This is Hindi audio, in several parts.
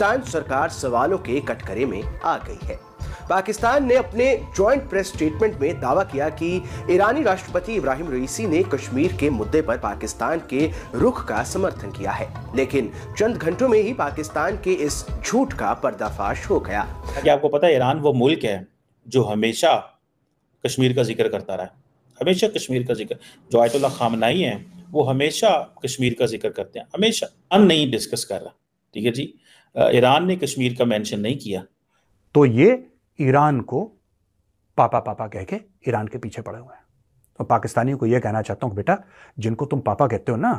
पाकिस्तान सरकार सवालों के कटघरे में आ गई है पाकिस्तान ने अपने जॉइंट प्रेस स्टेटमेंट में दावा किया कि ईरानी राष्ट्रपति इब्राहिम रईसी ने कश्मीर के मुद्दे पर पाकिस्तान के रुख का समर्थन किया है लेकिन चंद घंटों में ही पाकिस्तान के इस झूठ का पर्दाफाश हो गया क्या आपको पता है ईरान वो मुल्क है जो हमेशा कश्मीर का जिक्र करता रहा हमेशा कश्मीर का जिक्र जो आयतुल्ला खामनाई है वो हमेशा कश्मीर का जिक्र करते हैं हमेशा अन नहीं डिस्कस कर रहा ठीक है जी ईरान ने कश्मीर का मेंशन नहीं किया तो ये ईरान को पापा पापा कह के ईरान के पीछे पड़े हुए हैं तो पाकिस्तानियों को यह कहना चाहता हूं बेटा जिनको तुम पापा कहते हो ना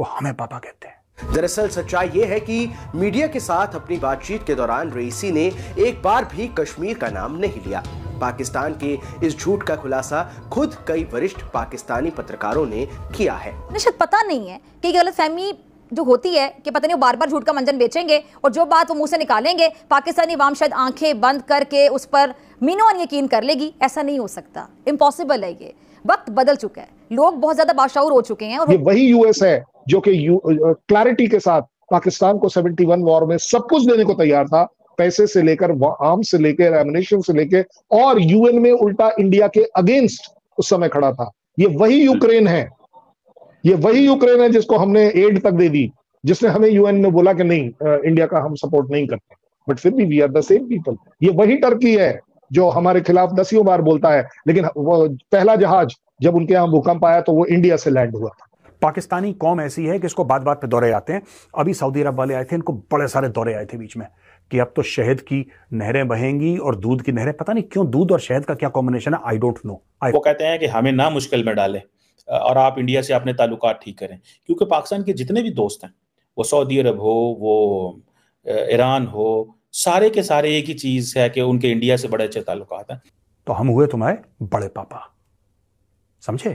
वो हमें पापा कहते हैं दरअसल सच्चाई ये है कि मीडिया के साथ अपनी बातचीत के दौरान रईसी ने एक बार भी कश्मीर का नाम नहीं लिया पाकिस्तान के इस झूठ का खुलासा खुद कई वरिष्ठ पाकिस्तानी पत्रकारों ने किया है निश्चित पता नहीं है कि गलतफहमी जो होती है कि पता नहीं वो बार बार झूठ का मंजन बेचेंगे और जो बात वो मुंह से निकालेंगे पाकिस्तानी वाम शायद आंखें बंद करके उस पर मीनोन यकीन कर लेगी ऐसा नहीं हो सकता इम्पॉसिबल है ये वक्त बदल चुका है लोग बहुत ज्यादा बाशाऊर हो चुके हैं और ये वही यूएस है जो कि क्लैरिटी के साथ पाकिस्तान को सेवेंटी वॉर में सब कुछ देने को तैयार था पैसे से लेकर आर्म से लेकर एमिनेशन से लेकर और यूएन में उल्टा इंडिया के अगेंस्ट उस समय खड़ा था ये वही यूक्रेन है ये वही यूक्रेन है जिसको हमने एड तक दे दी जिसने हमें यूएन ने बोला कि नहीं इंडिया का हम सपोर्ट नहीं करते बट फिर भी we are the same people ये वही टर्की है जो हमारे खिलाफ दसियों बार बोलता है लेकिन पहला जहाज जब उनके यहाँ भूकंप आया तो वो इंडिया से लैंड हुआ था पाकिस्तानी कौम ऐसी है कि इसको बात बात पे दौरे आते हैं अभी सऊदी अरब वाले आए थे इनको बड़े सारे दौरे आए थे बीच में कि अब तो शहद की नहरें बहेंगी और दूध की नहरें पता नहीं क्यों दूध और शहद का क्या कॉम्बिनेशन है आई डोंट नो वो कहते हैं कि हमें ना मुश्किल में डाले और आप इंडिया से अपने ताल्लुक ठीक करें क्योंकि पाकिस्तान के जितने भी दोस्त हैं वो सऊदी अरब हो वो ईरान हो सारे के सारे एक ही चीज़ है कि उनके इंडिया से बड़े अच्छे ताल्लुक हैं तो हम हुए तुम्हारे बड़े पापा समझे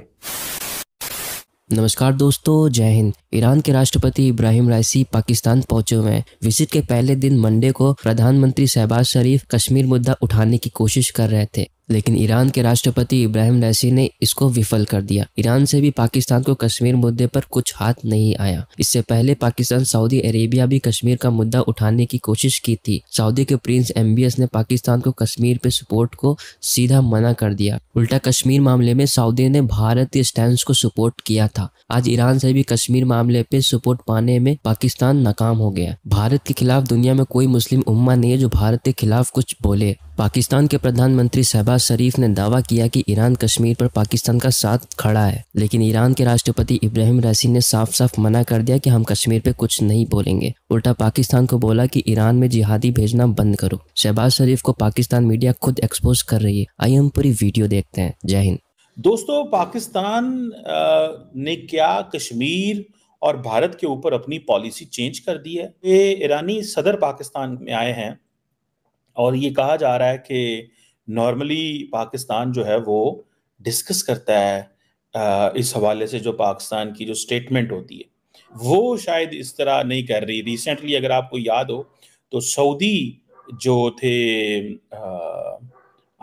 नमस्कार दोस्तों जय हिंद ईरान के राष्ट्रपति इब्राहिम राइसी पाकिस्तान पहुंचे हुए हैं विजिट के पहले दिन मंडे को प्रधानमंत्री शहबाज शरीफ कश्मीर मुद्दा उठाने की कोशिश कर रहे थे लेकिन ईरान के राष्ट्रपति इब्राहिम रैसी ने इसको विफल कर दिया ईरान से भी पाकिस्तान को कश्मीर मुद्दे पर कुछ हाथ नहीं आया इससे पहले पाकिस्तान सऊदी अरेबिया भी कश्मीर का मुद्दा उठाने की कोशिश की थी सऊदी के प्रिंस एमबीएस ने पाकिस्तान को कश्मीर पे सपोर्ट को सीधा मना कर दिया उल्टा कश्मीर मामले में सऊदी ने भारतीय स्टैंड को सपोर्ट किया था आज ईरान से भी कश्मीर मामले मामले पे सपोर्ट पाने में पाकिस्तान नाकाम हो गया भारत के खिलाफ दुनिया में कोई मुस्लिम उम्मा नहीं है जो भारत के खिलाफ कुछ बोले पाकिस्तान के प्रधानमंत्री शहबाज शरीफ ने दावा किया कि ईरान कश्मीर पर पाकिस्तान का साथ खड़ा है लेकिन ईरान के राष्ट्रपति इब्राहिम रसी ने साफ साफ मना कर दिया कि हम कश्मीर पे कुछ नहीं बोलेंगे उल्टा पाकिस्तान को बोला कि ईरान में जिहादी भेजना बंद करो शहबाज शरीफ को पाकिस्तान मीडिया खुद एक्सपोज कर रही है आई हम पूरी वीडियो देखते हैं जय हिंद दोस्तों पाकिस्तान ने क्या कश्मीर और भारत के ऊपर अपनी पॉलिसी चेंज कर दी है ये ईरानी सदर पाकिस्तान में आए हैं और ये कहा जा रहा है कि नॉर्मली पाकिस्तान जो है वो डिस्कस करता है इस हवाले से जो पाकिस्तान की जो स्टेटमेंट होती है वो शायद इस तरह नहीं कर रही रिसेंटली अगर आपको याद हो तो सऊदी जो थे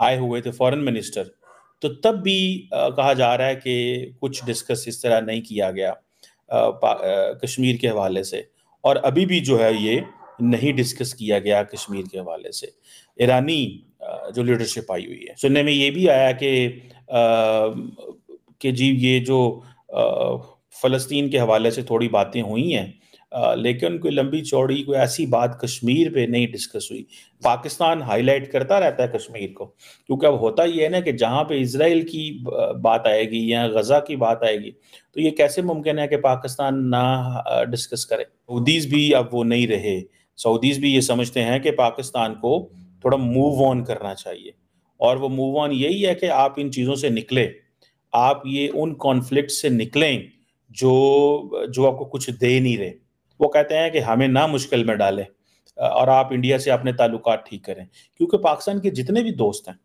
आए हुए थे फॉरेन मिनिस्टर तो तब भी कहा जा रहा है कि कुछ डिस्कस इस तरह नहीं किया गया कश्मीर के हवाले से और अभी भी जो है ये नहीं डिस्कस किया गया कश्मीर के हवाले से ईरानी जो लीडरशिप आई हुई है सुनने में ये भी आया कि कि जी ये जो फ़लस्तीन के हवाले से थोड़ी बातें हुई हैं लेकिन कोई लंबी चौड़ी कोई ऐसी बात कश्मीर पे नहीं डिस्कस हुई पाकिस्तान हाईलाइट करता रहता है कश्मीर को क्योंकि अब होता ये है ना कि जहाँ पे इसराइल की बात आएगी या गजा की बात आएगी तो ये कैसे मुमकिन है कि पाकिस्तान ना डिस्कस करे सऊदीज भी अब वो नहीं रहे सऊदीज भी ये समझते हैं कि पाकिस्तान को थोड़ा मूव ऑन करना चाहिए और वो मूव ऑन यही है कि आप इन चीज़ों से निकले आप ये उन कॉन्फ्लिक्ट से निकलें जो जो आपको कुछ दे नहीं रहे वो कहते हैं कि हमें ना मुश्किल में डालें और आप इंडिया से अपने ताल्लुक ठीक करें क्योंकि पाकिस्तान के जितने भी दोस्त हैं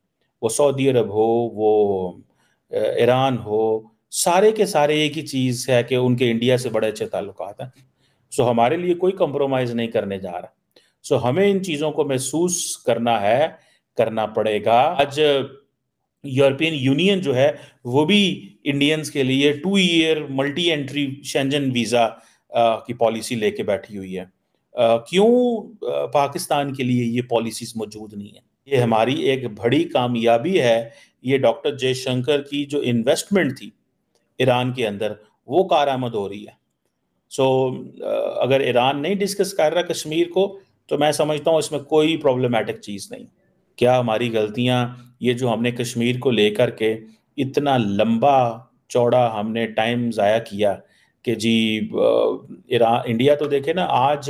वो सऊदी अरब हो वो ईरान हो सारे के सारे एक ही चीज़ है कि उनके इंडिया से बड़े अच्छे ताल्लुक हैं सो हमारे लिए कोई कंप्रोमाइज़ नहीं करने जा रहा सो हमें इन चीज़ों को महसूस करना है करना पड़ेगा आज यूरोपियन यूनियन जो है वो भी इंडियंस के लिए two year multi entry Schengen visa की पॉलिसी लेके बैठी हुई है क्यों पाकिस्तान के लिए ये पॉलिसीज मौजूद नहीं है ये हमारी एक बड़ी कामयाबी है ये डॉक्टर जयशंकर की जो इन्वेस्टमेंट थी ईरान के अंदर वो कारामद हो रही है सो so, अगर ईरान नहीं डिस्कस कर रहा कश्मीर को तो मैं समझता हूँ इसमें कोई प्रॉब्लमेटिक चीज़ नहीं क्या हमारी गलतियाँ ये जो हमने कश्मीर को लेकर के इतना लंबा चौड़ा हमने टाइम ज़ाया किया कि जी ईरान इंडिया तो देखे ना आज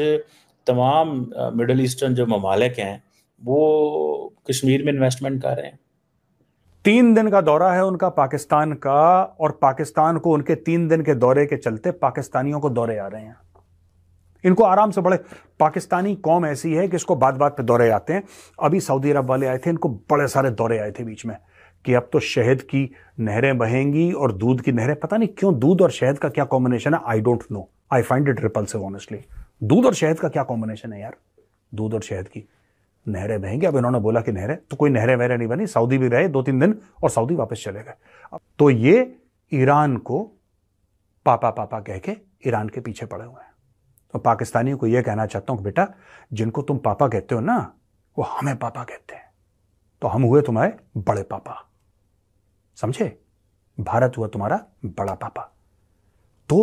तमाम मिडल ईस्टर्न जो ममालिक हैं वो कश्मीर में इन्वेस्टमेंट कर रहे हैं तीन दिन का दौरा है उनका पाकिस्तान का और पाकिस्तान को उनके तीन दिन के दौरे के चलते पाकिस्तानियों को दौरे आ रहे हैं इनको आराम से बड़े पाकिस्तानी कौम ऐसी है कि इसको बात बात पे दौरे आते हैं अभी सऊदी अरब वाले आए थे इनको बड़े सारे दौरे आए थे बीच में कि अब तो शहद की नहरें बहेंगी और दूध की नहरें पता नहीं क्यों दूध और शहद का क्या कॉम्बिनेशन है I don't know I find it repulsive honestly दूध और शहद का क्या कॉम्बिनेशन है यार दूध और शहद की नहरें बहेंगी अब इन्होंने बोला कि नहरें तो कोई नहरें वहरें नहीं बनी सऊदी भी रहे दो तीन दिन और सऊदी वापस चले गए तो ये ईरान को पापा पापा कह के ईरान के पीछे पड़े हुए हैं तो पाकिस्तानियों को यह कहना चाहता हूं कि बेटा जिनको तुम पापा कहते हो ना वो हमें पापा कहते हैं तो हम हुए तुम्हारे बड़े पापा समझे भारत हुआ तुम्हारा बड़ा पापा तो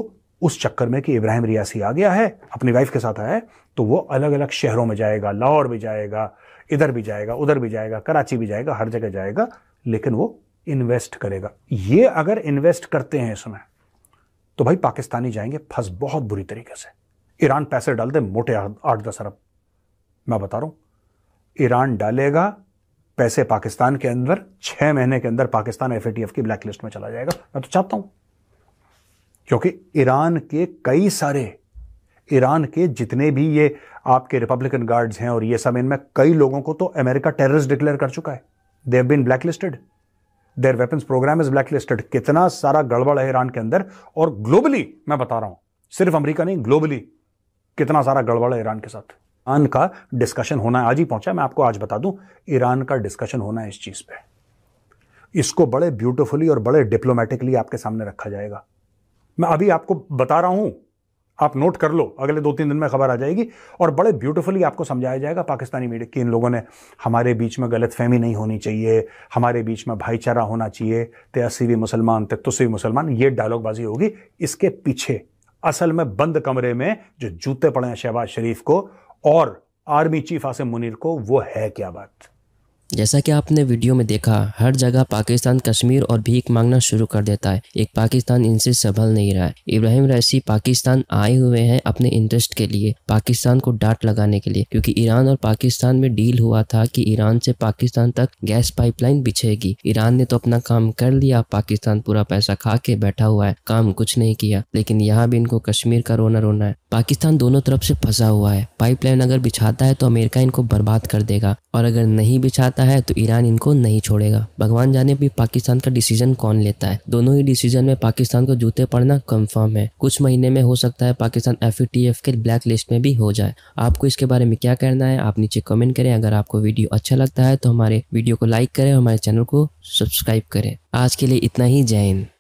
उस चक्कर में कि इब्राहिम रियासी आ गया है अपनी वाइफ के साथ आया है तो वो अलग अलग शहरों में जाएगा लाहौर भी जाएगा इधर भी जाएगा उधर भी जाएगा कराची भी जाएगा हर जगह जाएगा लेकिन वो इन्वेस्ट करेगा ये अगर इन्वेस्ट करते हैं इसमें तो भाई पाकिस्तानी जाएंगे फंस बहुत बुरी तरीके से ईरान पैसे डाल दे मोटे आठ दस अरब मैं बता रहा हूं ईरान डालेगा पैसे पाकिस्तान के अंदर छह महीने के अंदर पाकिस्तान एफ की ब्लैक लिस्ट में चला जाएगा मैं तो चाहता हूं क्योंकि ईरान के कई सारे ईरान के जितने भी ये आपके रिपब्लिकन गार्ड्स हैं और ये सब इनमें कई लोगों को तो अमेरिका टेररिस्ट डिक्लेयर कर चुका है they have been blacklisted their weapons program is blacklisted कितना सारा गड़बड़ है ईरान के अंदर और ग्लोबली मैं बता रहा हूं सिर्फ अमेरिका नहीं ग्लोबली कितना सारा गड़बड़ है ईरान के साथ ईरान का डिस्कशन होना आज ही पहुंचा मैं आपको आज बता दूं ईरान का डिस्कशन होना है इस चीज़ पे इसको बड़े ब्यूटीफुली और बड़े डिप्लोमेटिकली आपके सामने रखा जाएगा मैं अभी आपको बता रहा हूं आप नोट कर लो अगले दो तीन दिन में खबर आ जाएगी और बड़े ब्यूटीफुली आपको समझाया जाएगा पाकिस्तानी मीडिया कि इन लोगों ने हमारे बीच में गलत फहमी नहीं होनी चाहिए हमारे बीच में भाईचारा होना चाहिए तेसी भी मुसलमान तत्तुसी मुसलमान ये डायलॉगबाजी होगी इसके पीछे असल में बंद कमरे में जो जूते पड़े हैं शहबाज शरीफ को और आर्मी चीफ आसिम मुनीर को वो है क्या बात जैसा कि आपने वीडियो में देखा हर जगह पाकिस्तान कश्मीर और भीख मांगना शुरू कर देता है एक पाकिस्तान इनसे संभल नहीं रहा है इब्राहिम रैसी पाकिस्तान आए हुए हैं अपने इंटरेस्ट के लिए पाकिस्तान को डांट लगाने के लिए क्योंकि ईरान और पाकिस्तान में डील हुआ था कि ईरान से पाकिस्तान तक गैस पाइपलाइन बिछेगी ईरान ने तो अपना काम कर लिया पाकिस्तान पूरा पैसा खा के बैठा हुआ है काम कुछ नहीं किया लेकिन यहाँ भी इनको कश्मीर का रोना रोना है पाकिस्तान दोनों तरफ से फंसा हुआ है पाइपलाइन अगर बिछाता है तो अमेरिका इनको बर्बाद कर देगा और अगर नहीं बिछाता आता है तो ईरान इनको नहीं छोड़ेगा भगवान जाने भी पाकिस्तान का डिसीजन कौन लेता है दोनों ही डिसीजन में पाकिस्तान को जूते पड़ना कंफर्म है कुछ महीने में हो सकता है पाकिस्तान एफ के ब्लैक लिस्ट में भी हो जाए आपको इसके बारे में क्या कहना है आप नीचे कमेंट करें अगर आपको वीडियो अच्छा लगता है तो हमारे वीडियो को लाइक करें हमारे चैनल को सब्सक्राइब करें आज के लिए इतना ही जय हिंद